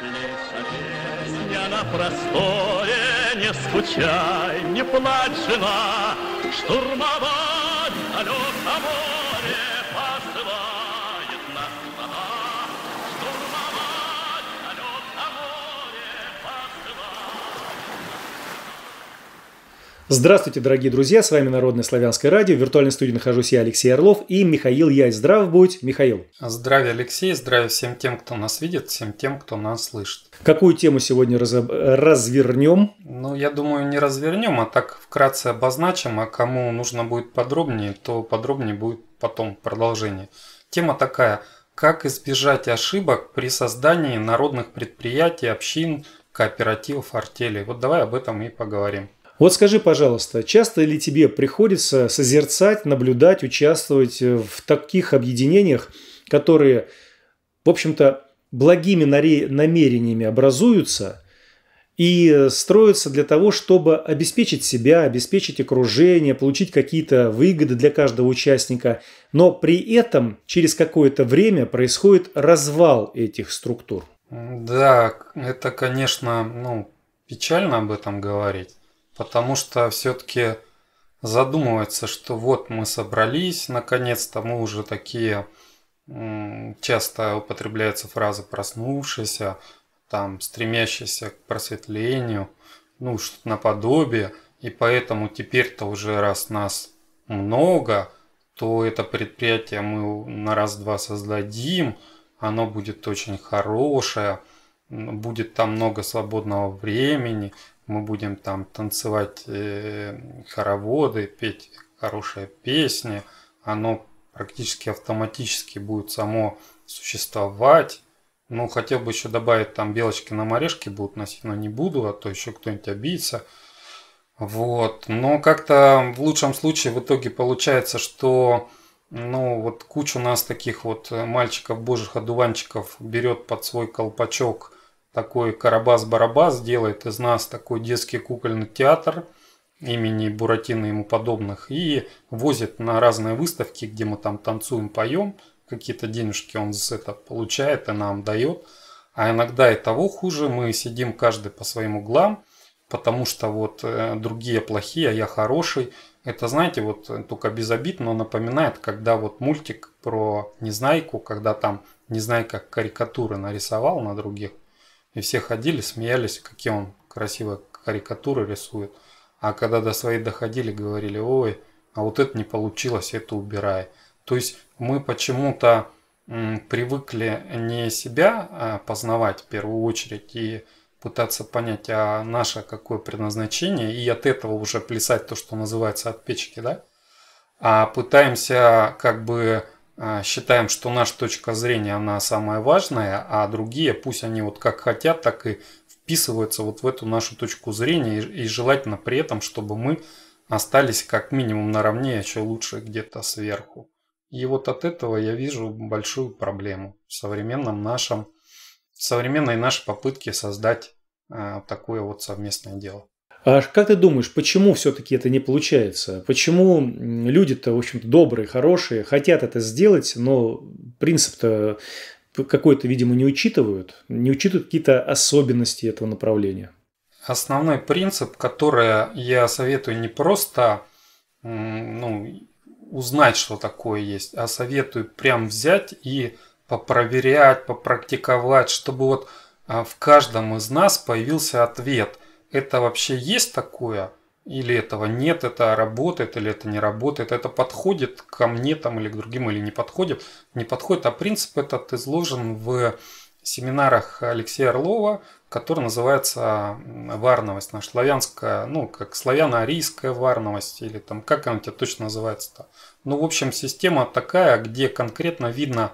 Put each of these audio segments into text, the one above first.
Песня на просторе, не скучай, не плачь, жена, штурмовать далекого. Здравствуйте, дорогие друзья, с вами Народное славянское радио. В виртуальной студии нахожусь я, Алексей Орлов, и Михаил Яй. Здрав будь, Михаил. Здравия, Алексей, здравия всем тем, кто нас видит, всем тем, кто нас слышит. Какую тему сегодня разоб... развернем? Ну, я думаю, не развернем, а так вкратце обозначим, а кому нужно будет подробнее, то подробнее будет потом продолжение. Тема такая – как избежать ошибок при создании народных предприятий, общин, кооперативов, артелей. Вот давай об этом и поговорим. Вот скажи, пожалуйста, часто ли тебе приходится созерцать, наблюдать, участвовать э, в таких объединениях, которые, в общем-то, благими намерениями образуются и строятся для того, чтобы обеспечить себя, обеспечить окружение, получить какие-то выгоды для каждого участника. Но при этом через какое-то время происходит развал этих структур. Да, это, конечно, ну, печально об этом говорить потому что все-таки задумывается, что вот мы собрались, наконец-то мы уже такие, часто употребляются фразы проснувшиеся, там, стремящиеся к просветлению, ну, что-то наподобие, и поэтому теперь-то уже раз нас много, то это предприятие мы на раз-два создадим, оно будет очень хорошее, будет там много свободного времени, мы будем там танцевать э, хороводы, петь хорошие песни, оно практически автоматически будет само существовать. Ну, хотел бы еще добавить, там белочки на орешки будут носить, но не буду, а то еще кто-нибудь обидится. Вот, но как-то в лучшем случае в итоге получается, что ну вот куча у нас таких вот мальчиков, божьих одуванчиков берет под свой колпачок – такой Карабас-Барабас делает из нас такой детский кукольный театр имени Буратино и ему подобных и возит на разные выставки, где мы там танцуем, поем, какие-то денежки он за это получает и нам дает. А иногда и того хуже, мы сидим каждый по своим углам, потому что вот э, другие плохие, а я хороший. Это, знаете, вот э, только без обид, но напоминает, когда вот мультик про Незнайку, когда там Незнайка карикатуры нарисовал на других, и все ходили, смеялись, какие он красиво карикатуры рисует. А когда до своей доходили, говорили, ой, а вот это не получилось, это убирай. То есть мы почему-то привыкли не себя а познавать в первую очередь и пытаться понять, а наше какое предназначение, и от этого уже плясать то, что называется отпечки, да? А пытаемся как бы а, считаем, что наша точка зрения, она самая важная, а другие, пусть они вот как хотят, так и вписываются вот в эту нашу точку зрения, и, желательно при этом, чтобы мы остались как минимум наравне, а еще лучше где-то сверху. И вот от этого я вижу большую проблему в современном нашем, в современной нашей попытке создать а, такое вот совместное дело. А как ты думаешь, почему все-таки это не получается? Почему люди-то, в общем-то, добрые, хорошие, хотят это сделать, но принцип-то какой-то, видимо, не учитывают, не учитывают какие-то особенности этого направления? Основной принцип, который я советую не просто ну, узнать, что такое есть, а советую прям взять и попроверять, попрактиковать, чтобы вот а, в каждом из нас появился ответ – это вообще есть такое, или этого нет, это работает, или это не работает, это подходит ко мне там или к другим, или не подходит. Не подходит, а принцип этот изложен в семинарах Алексея Орлова, который называется «Варновость», наша славянская, ну, как славяно-арийская варновость, или там, как она у тебя точно называется-то. Ну, в общем, система такая, где конкретно видно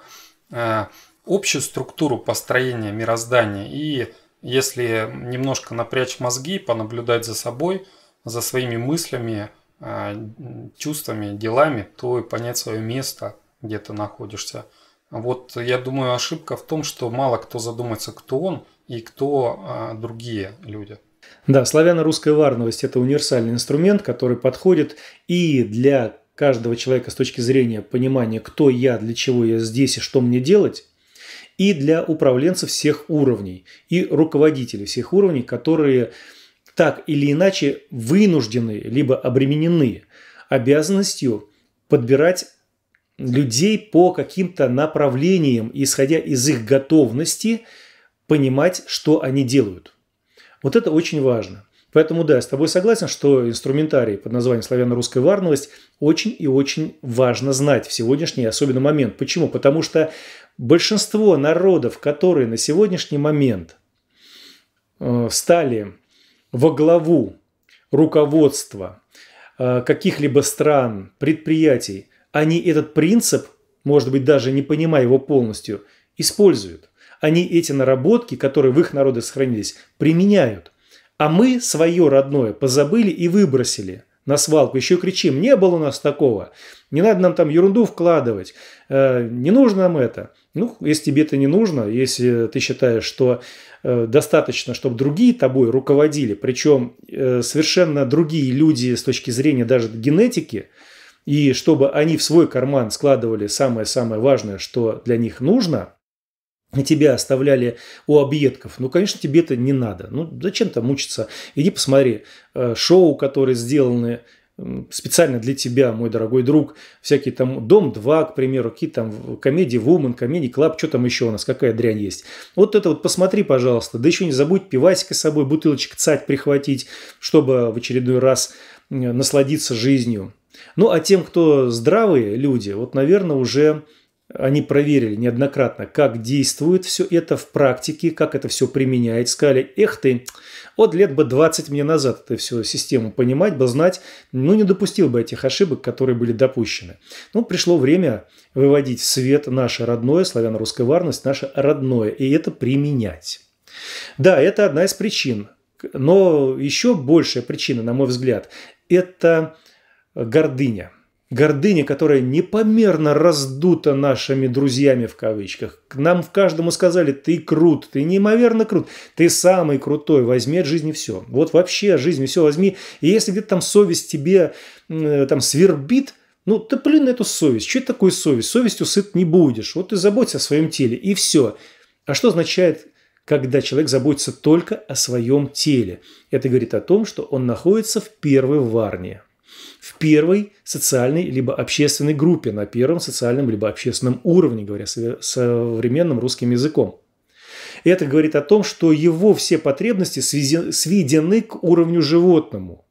э, общую структуру построения мироздания и если немножко напрячь мозги, понаблюдать за собой, за своими мыслями, э, чувствами, делами, то и понять свое место, где ты находишься. Вот я думаю, ошибка в том, что мало кто задумается, кто он и кто э, другие люди. Да, славяно-русская варновость – это универсальный инструмент, который подходит и для каждого человека с точки зрения понимания, кто я, для чего я здесь и что мне делать, и для управленцев всех уровней, и руководителей всех уровней, которые так или иначе вынуждены, либо обременены обязанностью подбирать людей по каким-то направлениям, исходя из их готовности понимать, что они делают. Вот это очень важно. Поэтому да, с тобой согласен, что инструментарий под названием «Славяно-русская варновость» очень и очень важно знать в сегодняшний особенно момент. Почему? Потому что большинство народов, которые на сегодняшний момент э, стали во главу руководства э, каких-либо стран, предприятий, они этот принцип, может быть, даже не понимая его полностью, используют. Они эти наработки, которые в их народе сохранились, применяют. А мы свое родное позабыли и выбросили на свалку. Еще кричим, не было у нас такого. Не надо нам там ерунду вкладывать. Э, не нужно нам это. Ну, если тебе это не нужно, если ты считаешь, что э, достаточно, чтобы другие тобой руководили, причем э, совершенно другие люди с точки зрения даже генетики, и чтобы они в свой карман складывали самое-самое важное, что для них нужно – тебя оставляли у объедков. Ну, конечно, тебе это не надо. Ну, зачем там мучиться? Иди посмотри э, шоу, которые сделаны специально для тебя, мой дорогой друг, всякие там «Дом-2», к примеру, какие там комедии «Вумен», комедии «Клаб», что там еще у нас, какая дрянь есть. Вот это вот посмотри, пожалуйста. Да еще не забудь пивасика с собой, бутылочек цать прихватить, чтобы в очередной раз насладиться жизнью. Ну, а тем, кто здравые люди, вот, наверное, уже они проверили неоднократно, как действует все это в практике, как это все применяет. Сказали, эх ты, вот лет бы 20 мне назад эту всю систему понимать бы, знать, ну не допустил бы этих ошибок, которые были допущены. Ну, пришло время выводить в свет наше родное, славяно-русская варность, наше родное, и это применять. Да, это одна из причин. Но еще большая причина, на мой взгляд, это гордыня гордыня, которая непомерно раздута нашими друзьями в кавычках. К нам в каждому сказали, ты крут, ты неимоверно крут, ты самый крутой, возьми от жизни все. Вот вообще от жизни все возьми. И если где-то там совесть тебе э, там свербит, ну, ты на эту совесть. Что это такое совесть? Совестью сыт не будешь. Вот ты заботься о своем теле, и все. А что означает когда человек заботится только о своем теле. Это говорит о том, что он находится в первой варне в первой социальной либо общественной группе, на первом социальном либо общественном уровне, говоря современным русским языком. это говорит о том, что его все потребности сведены к уровню животному,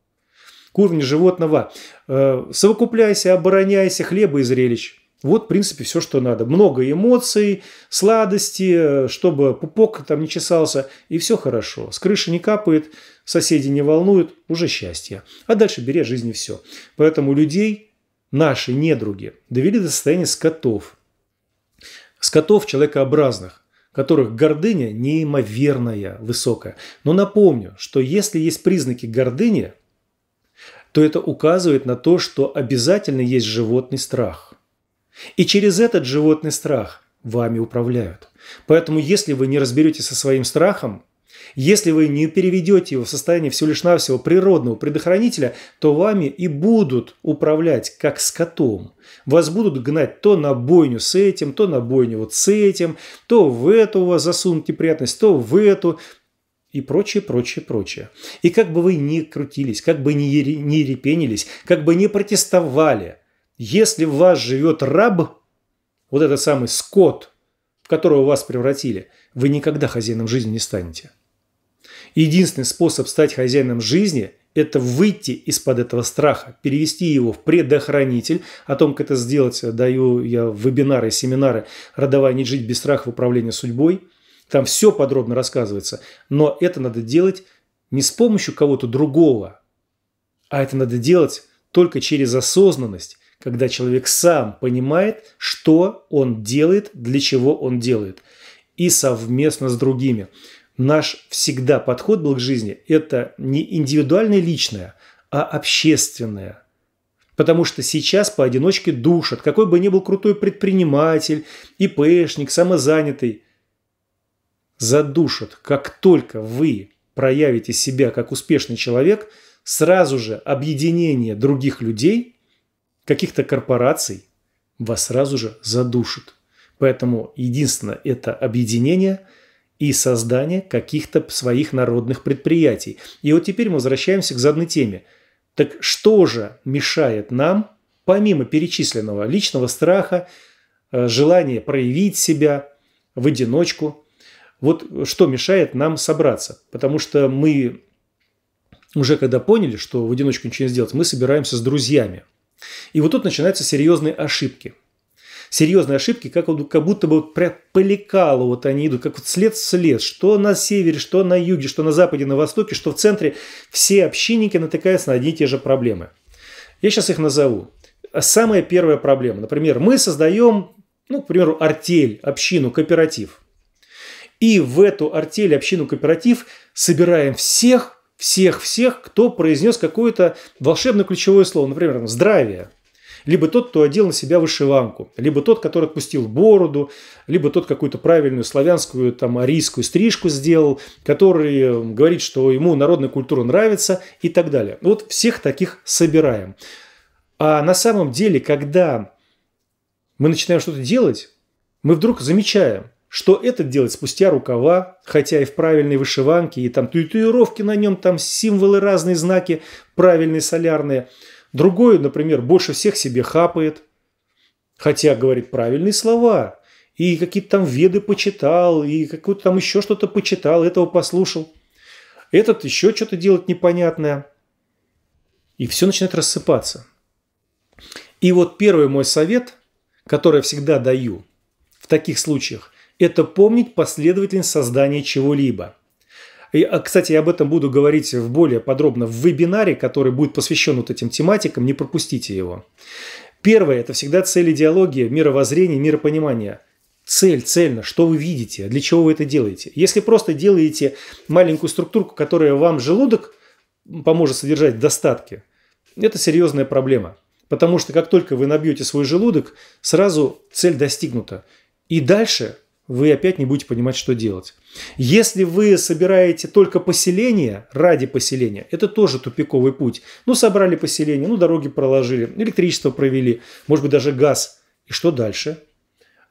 к уровню животного. Э, совокупляйся, обороняйся, хлеба и зрелищ – вот, в принципе, все, что надо. Много эмоций, сладости, э, чтобы пупок там не чесался, и все хорошо. С крыши не капает, соседи не волнуют, уже счастье. А дальше бери жизни все. Поэтому людей наши недруги довели до состояния скотов. Скотов человекообразных которых гордыня неимоверная, высокая. Но напомню, что если есть признаки гордыни, то это указывает на то, что обязательно есть животный страх. И через этот животный страх вами управляют. Поэтому если вы не разберетесь со своим страхом, если вы не переведете его в состояние всего лишь навсего природного предохранителя, то вами и будут управлять, как скотом. Вас будут гнать то на бойню с этим, то на бойню вот с этим, то в эту у вас засунут неприятность, то в эту, и прочее, прочее, прочее. И как бы вы ни крутились, как бы ни, ни репенились, как бы не протестовали – если в вас живет раб, вот этот самый скот, в которого вас превратили, вы никогда хозяином жизни не станете. Единственный способ стать хозяином жизни – это выйти из-под этого страха, перевести его в предохранитель. О том, как это сделать, даю я вебинары, семинары «Родовая не жить без страха в управлении судьбой». Там все подробно рассказывается. Но это надо делать не с помощью кого-то другого, а это надо делать только через осознанность, когда человек сам понимает, что он делает, для чего он делает, и совместно с другими. Наш всегда подход был к жизни – это не индивидуальное личное, а общественное – Потому что сейчас поодиночке душат, какой бы ни был крутой предприниматель, ИПшник, самозанятый. Задушат. Как только вы проявите себя как успешный человек, сразу же объединение других людей – каких-то корпораций, вас сразу же задушат, Поэтому единственное – это объединение и создание каких-то своих народных предприятий. И вот теперь мы возвращаемся к заданной теме. Так что же мешает нам, помимо перечисленного личного страха, э, желания проявить себя в одиночку, вот что мешает нам собраться? Потому что мы уже когда поняли, что в одиночку ничего не сделать, мы собираемся с друзьями – и вот тут начинаются серьезные ошибки. Серьезные ошибки, как, вот как будто бы по лекалу вот они идут, как вот след в след, что на севере, что на юге, что на западе, на востоке, что в центре. Все общинники натыкаются на одни и те же проблемы. Я сейчас их назову. А самая первая проблема. Например, мы создаем, ну, к примеру, артель, общину, кооператив – и в эту артель, общину, кооператив собираем всех, всех-всех, кто произнес какое-то волшебное ключевое слово, например, там, «здравие», либо тот, кто одел на себя вышиванку, либо тот, который отпустил бороду, либо тот какую-то правильную славянскую, там, арийскую стрижку сделал, который говорит, что ему народная культура нравится и так далее. Вот всех таких собираем. А на самом деле, когда мы начинаем что-то делать, мы вдруг замечаем, что это делать спустя рукава, хотя и в правильной вышиванке, и там татуировки на нем, там символы разные, знаки правильные, солярные. Другой, например, больше всех себе хапает, хотя говорит правильные слова, и какие-то там веды почитал, и какую то там еще что-то почитал, этого послушал. Этот еще что-то делать непонятное. И все начинает рассыпаться. И вот первый мой совет, который я всегда даю в таких случаях, – это помнить последовательность создания чего-либо. И, а, кстати, я об этом буду говорить в более подробно в вебинаре, который будет посвящен вот этим тематикам, не пропустите его. Первое – это всегда цель идеологии, мировоззрение, миропонимание. Цель, цельно, что вы видите, для чего вы это делаете. Если просто делаете маленькую структурку, которая вам желудок поможет содержать достатки, это серьезная проблема. Потому что как только вы набьете свой желудок, сразу цель достигнута. И дальше вы опять не будете понимать, что делать. Если вы собираете только поселение ради поселения, это тоже тупиковый путь. Ну, собрали поселение, ну, дороги проложили, электричество провели, может быть, даже газ. И что дальше?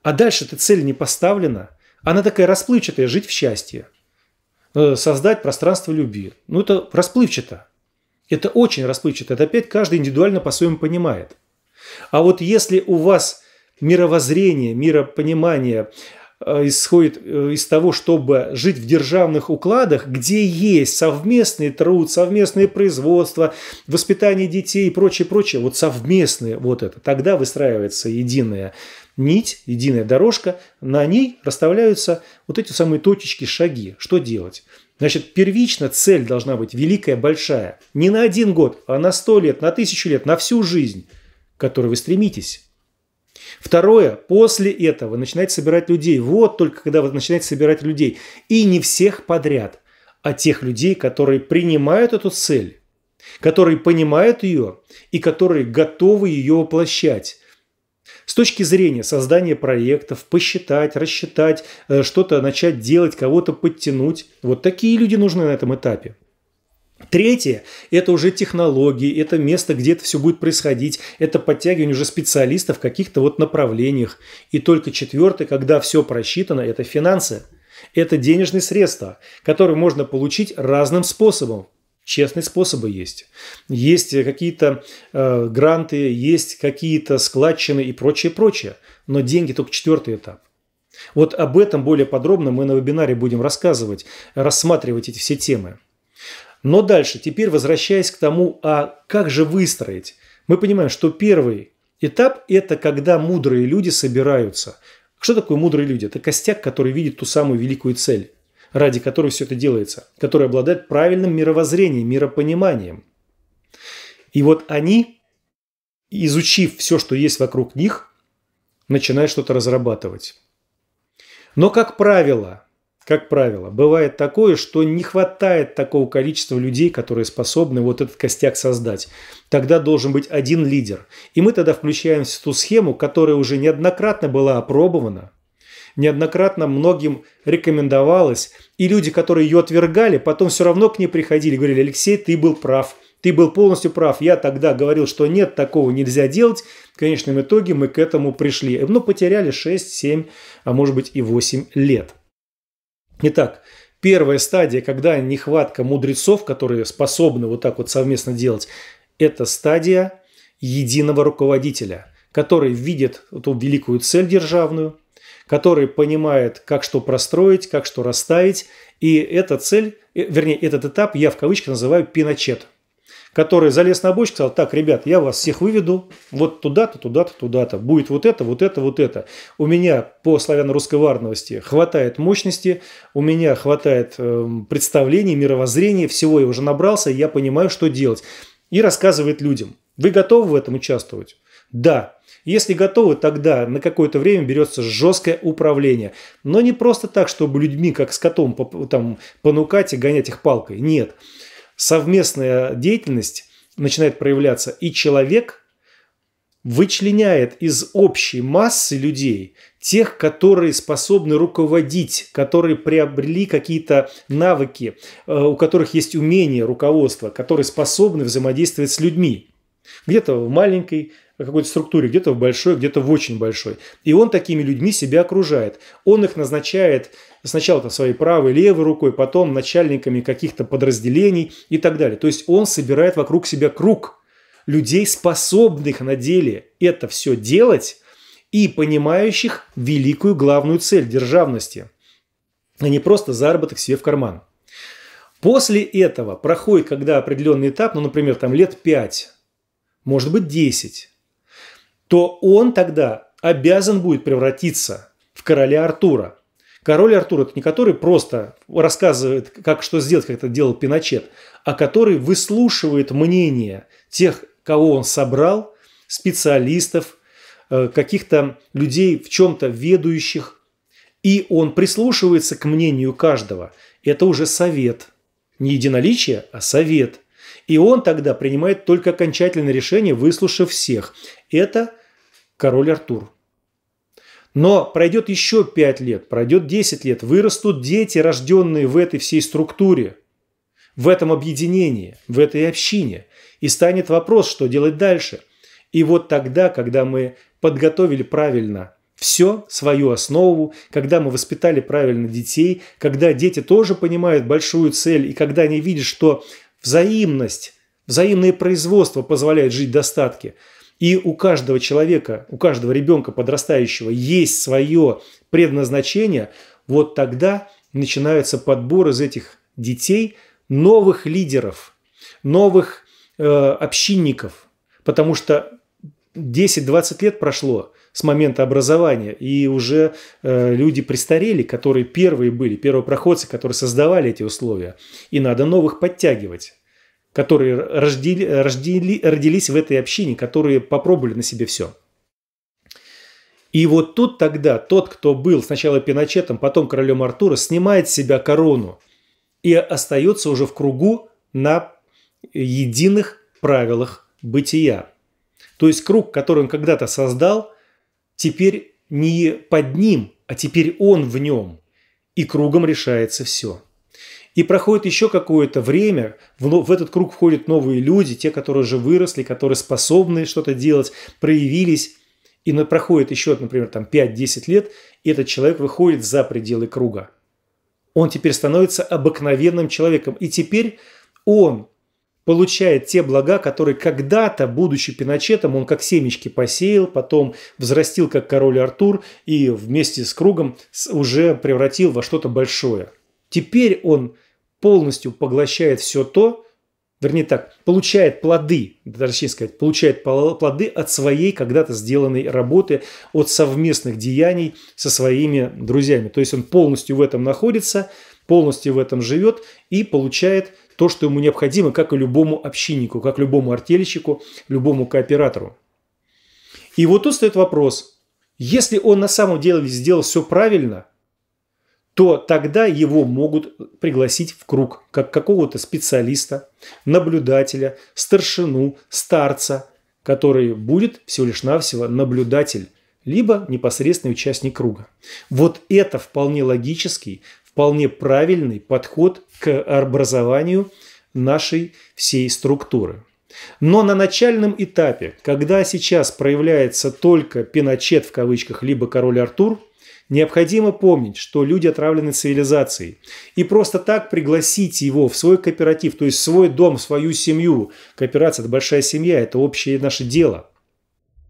А дальше эта цель не поставлена. Она такая расплывчатая – жить в счастье. Э, создать пространство любви. Ну, это расплывчато. Это очень расплывчато. Это опять каждый индивидуально по-своему понимает. А вот если у вас мировоззрение, миропонимание – Э, исходит э, из того, чтобы жить в державных укладах, где есть совместный труд, совместное производство, воспитание детей и прочее, прочее, вот совместные вот это, тогда выстраивается единая нить, единая дорожка, на ней расставляются вот эти самые точечки, шаги. Что делать? Значит, первично цель должна быть великая, большая. Не на один год, а на сто лет, на тысячу лет, на всю жизнь, к которой вы стремитесь. Второе, после этого вы начинаете собирать людей. Вот только когда вы начинаете собирать людей. И не всех подряд, а тех людей, которые принимают эту цель, которые понимают ее и которые готовы ее воплощать. С точки зрения создания проектов, посчитать, рассчитать, э, что-то начать делать, кого-то подтянуть. Вот такие люди нужны на этом этапе. Третье – это уже технологии, это место, где это все будет происходить, это подтягивание уже специалистов в каких-то вот направлениях. И только четвертое, когда все просчитано, это финансы. Это денежные средства, которые можно получить разным способом. Честные способы есть. Есть какие-то э, гранты, есть какие-то складчины и прочее, прочее. Но деньги только четвертый этап. Вот об этом более подробно мы на вебинаре будем рассказывать, рассматривать эти все темы. Но дальше, теперь возвращаясь к тому, а как же выстроить? Мы понимаем, что первый этап – это когда мудрые люди собираются. Что такое мудрые люди? Это костяк, который видит ту самую великую цель, ради которой все это делается, который обладает правильным мировоззрением, миропониманием. И вот они, изучив все, что есть вокруг них, начинают что-то разрабатывать. Но, как правило, как правило, бывает такое, что не хватает такого количества людей, которые способны вот этот костяк создать. Тогда должен быть один лидер. И мы тогда включаемся в ту схему, которая уже неоднократно была опробована, неоднократно многим рекомендовалась. И люди, которые ее отвергали, потом все равно к ней приходили, говорили, Алексей, ты был прав, ты был полностью прав. Я тогда говорил, что нет, такого нельзя делать. В конечном итоге мы к этому пришли. Но ну, потеряли 6, 7, а может быть и 8 лет не так. Первая стадия, когда нехватка мудрецов, которые способны вот так вот совместно делать, это стадия единого руководителя, который видит эту великую цель державную, который понимает, как что простроить, как что расставить. И эта цель, э, вернее, этот этап я в кавычках называю пиночет – который залез на бочку и сказал, так, ребят, я вас всех выведу вот туда-то, туда-то, туда-то. Будет вот это, вот это, вот это. У меня по славяно-русской варновости хватает мощности, у меня хватает э, представлений, мировоззрения, всего я уже набрался, я понимаю, что делать. И рассказывает людям. Вы готовы в этом участвовать? Да. Если готовы, тогда на какое-то время берется жесткое управление. Но не просто так, чтобы людьми, как с котом, там, понукать и гонять их палкой. Нет. Нет совместная деятельность начинает проявляться, и человек вычленяет из общей массы людей тех, которые способны руководить, которые приобрели какие-то навыки, э, у которых есть умение руководства, которые способны взаимодействовать с людьми. Где-то в маленькой какой-то структуре, где-то в большой, где-то в очень большой. И он такими людьми себя окружает. Он их назначает сначала своей правой, левой рукой, потом начальниками каких-то подразделений и так далее. То есть он собирает вокруг себя круг людей, способных на деле это все делать и понимающих великую главную цель державности, а не просто заработок себе в карман. После этого проходит, когда определенный этап, ну, например, там лет пять может быть 10, то он тогда обязан будет превратиться в короля Артура. Король Артур – это не который просто рассказывает, как что сделать, как это делал Пиночет, а который выслушивает мнение тех, кого он собрал, специалистов, э, каких-то людей в чем-то ведущих, и он прислушивается к мнению каждого. Это уже совет. Не единоличие, а совет. И он тогда принимает только окончательное решение, выслушав всех. Это король Артур. Но пройдет еще 5 лет, пройдет 10 лет, вырастут дети, рожденные в этой всей структуре, в этом объединении, в этой общине. И станет вопрос, что делать дальше. И вот тогда, когда мы подготовили правильно все, свою основу, когда мы воспитали правильно детей, когда дети тоже понимают большую цель, и когда они видят, что Взаимность, взаимное производство позволяет жить в достатке. И у каждого человека, у каждого ребенка подрастающего есть свое предназначение, вот тогда начинается подбор из этих детей новых лидеров, новых э, общинников. Потому что 10-20 лет прошло, с момента образования. И уже э, люди престарели, которые первые были, первопроходцы, которые создавали эти условия. И надо новых подтягивать которые рождили, рождили, родились в этой общине, которые попробовали на себе все. И вот тут тогда тот, кто был сначала Пиночетом, потом королем Артура, снимает с себя корону и остается уже в кругу на единых правилах бытия. То есть круг, который он когда-то создал, теперь не под ним, а теперь он в нем. И кругом решается все. И проходит еще какое-то время, в, этот круг входят новые люди, те, которые уже выросли, которые способны что-то делать, проявились. И проходит еще, например, там 5-10 лет, и этот человек выходит за пределы круга. Он теперь становится обыкновенным человеком. И теперь он получает те блага, которые когда-то, будучи Пиночетом, он как семечки посеял, потом взрастил как король Артур и вместе с кругом уже превратил во что-то большое. Теперь он полностью поглощает все то, вернее так, получает плоды, точнее сказать, получает плоды от своей когда-то сделанной работы, от совместных деяний со своими друзьями. То есть он полностью в этом находится – полностью в этом живет и получает то, что ему необходимо, как и любому общиннику, как любому артельщику, любому кооператору. И вот тут стоит вопрос, если он на самом деле сделал все правильно, то тогда его могут пригласить в круг, как какого-то специалиста, наблюдателя, старшину, старца, который будет всего лишь навсего наблюдатель либо непосредственный участник круга. Вот это вполне логический, вполне правильный подход к образованию нашей всей структуры. Но на начальном этапе, когда сейчас проявляется только «пиночет» в кавычках, либо «король Артур», необходимо помнить, что люди отравлены цивилизацией. И просто так пригласить его в свой кооператив, то есть в свой дом, в свою семью. Кооперация – это большая семья, это общее наше дело.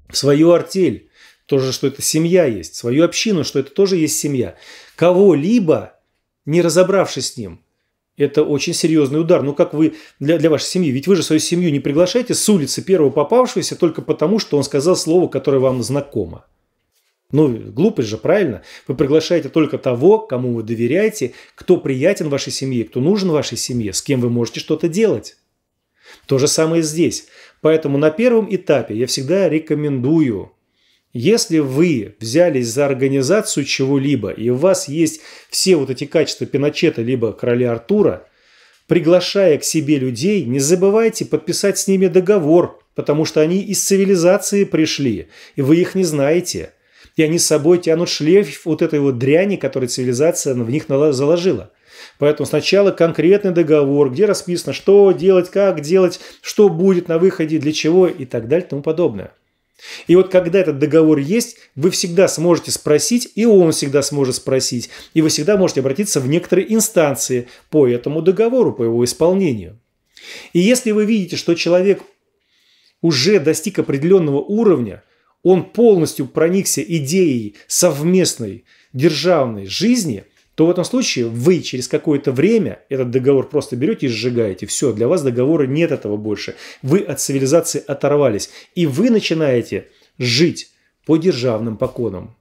В свою артель, тоже, что это семья есть, свою общину, что это тоже есть семья. Кого-либо – не разобравшись с ним. Это очень серьезный удар. Ну как вы для, для вашей семьи? Ведь вы же свою семью не приглашаете с улицы первого попавшегося только потому, что он сказал слово, которое вам знакомо. Ну, глупость же, правильно? Вы приглашаете только того, кому вы доверяете, кто приятен вашей семье, кто нужен вашей семье, с кем вы можете что-то делать. То же самое здесь. Поэтому на первом этапе я всегда рекомендую если вы взялись за организацию чего-либо, и у вас есть все вот эти качества Пиночета, либо короля Артура, приглашая к себе людей, не забывайте подписать с ними договор, потому что они из цивилизации пришли, и вы их не знаете. И они с собой тянут шлейф вот этой вот дряни, которую цивилизация в них заложила. Поэтому сначала конкретный договор, где расписано, что делать, как делать, что будет на выходе, для чего и так далее и тому подобное. И вот когда этот договор есть, вы всегда сможете спросить, и он всегда сможет спросить, и вы всегда можете обратиться в некоторые инстанции по этому договору, по его исполнению. И если вы видите, что человек уже достиг определенного уровня, он полностью проникся идеей совместной державной жизни – то в этом случае вы через какое-то время этот договор просто берете и сжигаете. Все, для вас договора нет этого больше. Вы от цивилизации оторвались. И вы начинаете жить по державным поконам.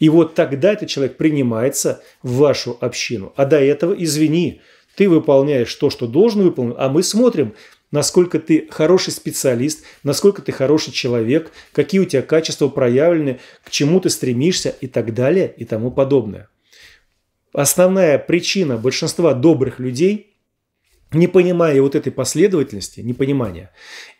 И вот тогда этот человек принимается в вашу общину. А до этого, извини, ты выполняешь то, что должен выполнить, а мы смотрим, насколько ты хороший специалист, насколько ты хороший человек, какие у тебя качества проявлены, к чему ты стремишься и так далее и тому подобное основная причина большинства добрых людей – не понимая вот этой последовательности, непонимания,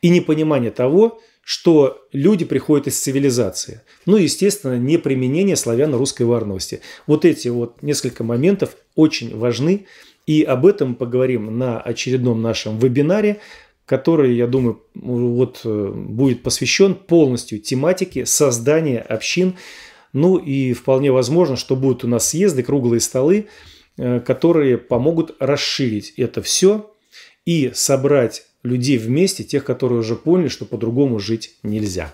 и непонимание того, что люди приходят из цивилизации. Ну, естественно, не применение славяно-русской варности. Вот эти вот несколько моментов очень важны, и об этом мы поговорим на очередном нашем вебинаре, который, я думаю, вот э, будет посвящен полностью тематике создания общин ну и вполне возможно, что будут у нас съезды, круглые столы, э, которые помогут расширить это все и собрать людей вместе, тех, которые уже поняли, что по-другому жить нельзя.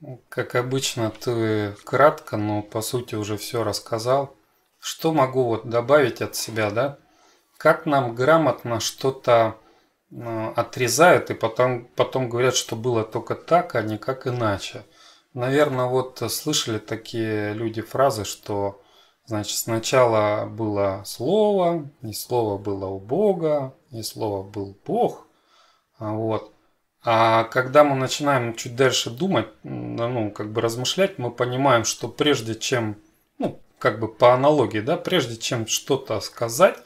Ну, как обычно, ты кратко, но по сути уже все рассказал. Что могу вот добавить от себя, да? Как нам грамотно что-то э, отрезают и потом, потом говорят, что было только так, а не как иначе. Наверное, вот э, слышали такие люди фразы, что Значит, сначала было слово, и слово было у Бога, и слово был Бог. А, вот. А когда мы начинаем чуть дальше думать, ну, как бы размышлять, мы понимаем, что прежде чем, ну, как бы по аналогии, да, прежде чем что-то сказать,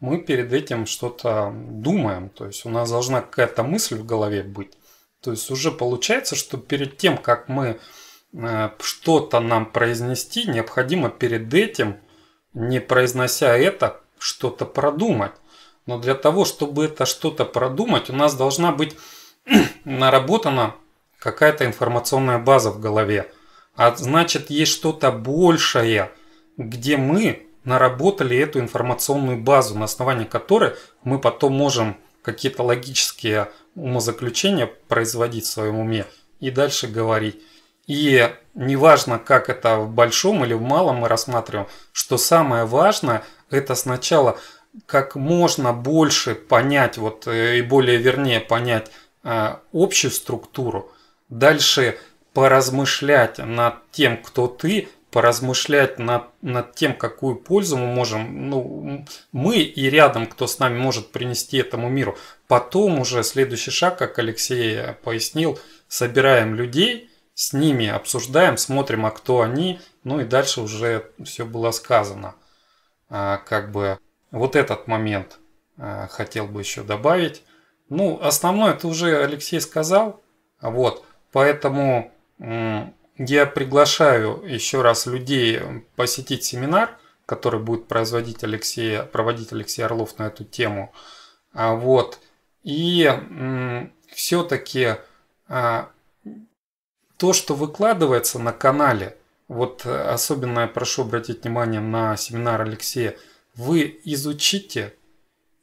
мы перед этим что-то думаем. То есть у нас должна какая-то мысль в голове быть. То есть уже получается, что перед тем, как мы Э, что-то нам произнести, необходимо перед этим, не произнося это, что-то продумать. Но для того, чтобы это что-то продумать, у нас должна быть наработана какая-то информационная база в голове. А значит, есть что-то большее, где мы наработали эту информационную базу, на основании которой мы потом можем какие-то логические умозаключения производить в своем уме и дальше говорить. И неважно, как это в большом или в малом мы рассматриваем, что самое важное, это сначала как можно больше понять, вот э, и более вернее понять э, общую структуру, дальше поразмышлять над тем, кто ты, поразмышлять над, над тем, какую пользу мы можем, ну, мы и рядом, кто с нами может принести этому миру. Потом уже следующий шаг, как Алексей пояснил, собираем людей – с ними обсуждаем, смотрим, а кто они, ну и дальше уже все было сказано. А, как бы вот этот момент а, хотел бы еще добавить. Ну, основное это уже Алексей сказал, вот, поэтому я приглашаю еще раз людей посетить семинар, который будет производить Алексей, проводить Алексей Орлов на эту тему. А вот. И все-таки то, что выкладывается на канале, вот э, особенно я прошу обратить внимание на семинар Алексея, вы изучите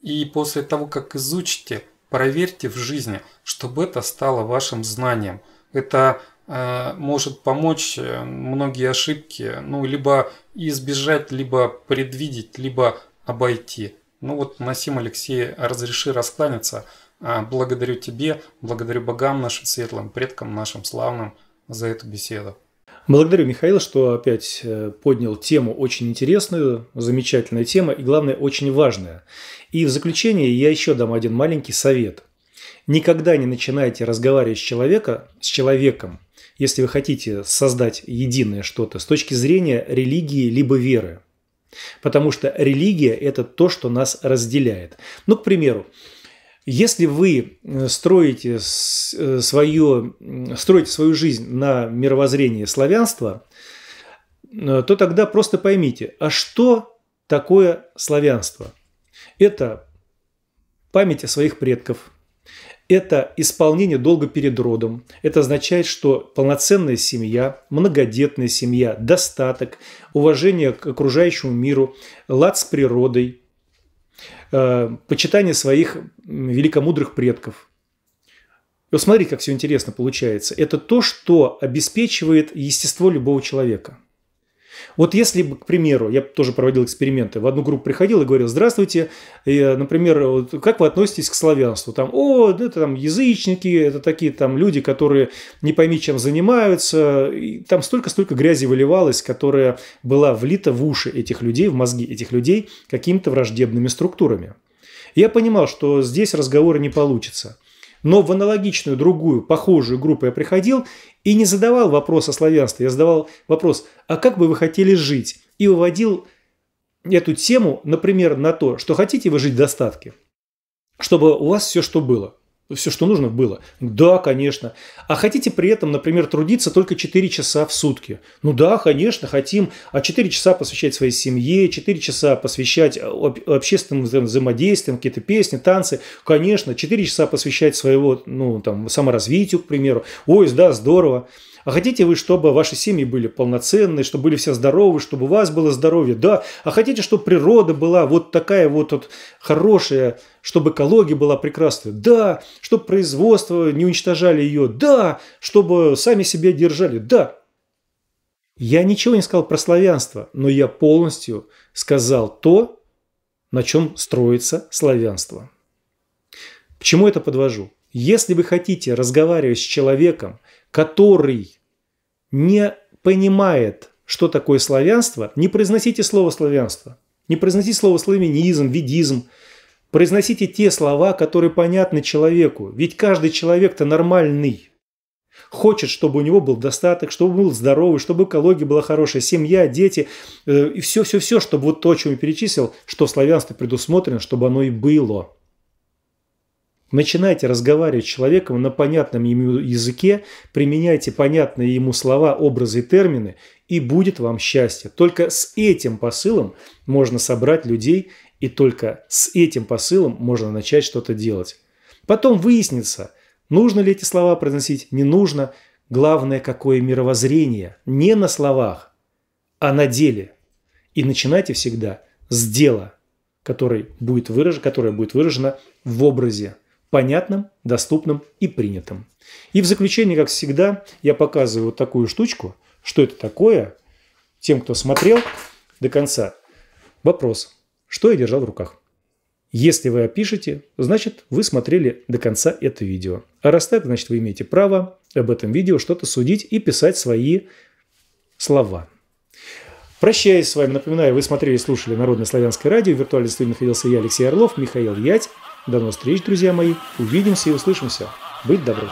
и после того, как изучите, проверьте в жизни, чтобы это стало вашим знанием. Это э, может помочь э, многие ошибки, ну, либо избежать, либо предвидеть, либо обойти. Ну вот, Насим Алексей, разреши раскланяться. А, благодарю тебе, благодарю богам нашим светлым, предкам нашим славным, за эту беседу. Благодарю, Михаил, что опять э, поднял тему очень интересную, замечательная тема и, главное, очень важная. И в заключение я еще дам один маленький совет. Никогда не начинайте разговаривать с, человека, с человеком, если вы хотите создать единое что-то с точки зрения религии либо веры. Потому что религия – это то, что нас разделяет. Ну, к примеру, если вы э, строите э, свое, строите свою жизнь на мировоззрение славянства, э, то тогда просто поймите, а что такое славянство? Это память о своих предков, это исполнение долга перед родом. Это означает, что полноценная семья, многодетная семья, достаток, уважение к окружающему миру, лад с природой – Э, почитание своих великомудрых предков. И вот смотри, как все интересно получается. Это то, что обеспечивает естество любого человека – вот если бы, к примеру, я тоже проводил эксперименты, в одну группу приходил и говорил, здравствуйте, э, например, вот, как вы относитесь к славянству? Там, о, это там язычники, это такие там люди, которые не пойми чем занимаются. И там столько-столько грязи выливалось, которая была влита в уши этих людей, в мозги этих людей какими-то враждебными структурами. Я понимал, что здесь разговоры не получится. Но в аналогичную, другую, похожую группу я приходил и не задавал вопрос о славянстве. Я задавал вопрос, а как бы вы хотели жить? И выводил эту тему, например, на то, что хотите вы жить в достатке, чтобы у вас все, что было все, что нужно было. Да, конечно. А хотите при этом, например, трудиться только 4 часа в сутки? Ну да, конечно, хотим. А 4 часа посвящать своей семье, 4 часа посвящать э, общественным взаимодействиям, какие-то песни, танцы. Конечно, 4 часа посвящать своего, ну, там, саморазвитию, к примеру. Ой, да, здорово. А хотите вы, чтобы ваши семьи были полноценные, чтобы были все здоровы, чтобы у вас было здоровье? Да. А хотите, чтобы природа была вот такая вот, вот хорошая, чтобы экология была прекрасная? Да. Чтобы производство не уничтожали ее? Да. Чтобы сами себя держали? Да. Я ничего не сказал про славянство, но я полностью сказал то, на чем строится славянство. К чему это подвожу? Если вы хотите разговаривать с человеком, который не понимает, что такое славянство, не произносите слово славянство. Не произносите слово славянизм, ведизм. Произносите те слова, которые понятны человеку. Ведь каждый человек-то нормальный. Хочет, чтобы у него был достаток, чтобы он был здоровый, чтобы экология была хорошая, семья, дети. Э, и все-все-все, чтобы вот то, о чем я перечислил, что славянство предусмотрено, чтобы оно и было. Начинайте разговаривать с человеком на понятном ему языке, применяйте понятные ему слова, образы и термины, и будет вам счастье. Только с этим посылом можно собрать людей, и только с этим посылом можно начать что-то делать. Потом выяснится, нужно ли эти слова произносить, не нужно. Главное, какое мировоззрение. Не на словах, а на деле. И начинайте всегда с дела, который будет выражен, которое будет выражено в образе понятным, доступным и принятым. И в заключение, как всегда, я показываю вот такую штучку, что это такое, тем, кто смотрел до конца. Вопрос, что я держал в руках? Если вы опишете, значит, вы смотрели до конца это видео. А раз так, значит, вы имеете право об этом видео что-то судить и писать свои слова. Прощаюсь с вами. Напоминаю, вы смотрели и слушали Народное славянское радио. В виртуальной студии находился я, Алексей Орлов, Михаил Ять. До новых встреч, друзья мои. Увидимся и услышимся. Быть добру.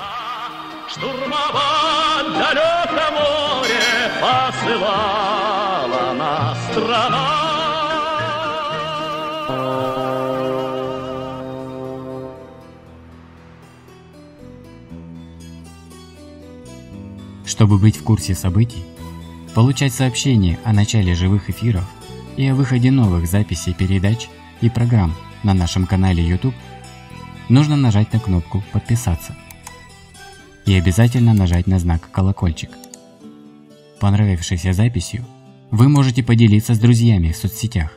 Чтобы быть в курсе событий, получать сообщения о начале живых эфиров и о выходе новых записей передач и программ – на нашем канале YouTube, нужно нажать на кнопку «Подписаться» и обязательно нажать на знак «Колокольчик». Понравившейся записью вы можете поделиться с друзьями в соцсетях.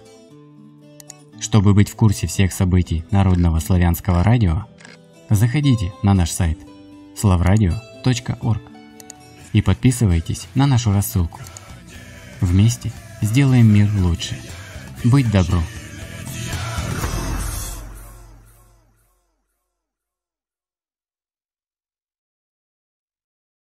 Чтобы быть в курсе всех событий Народного славянского радио, заходите на наш сайт slavradio.org и подписывайтесь на нашу рассылку. Вместе сделаем мир лучше. Быть добром!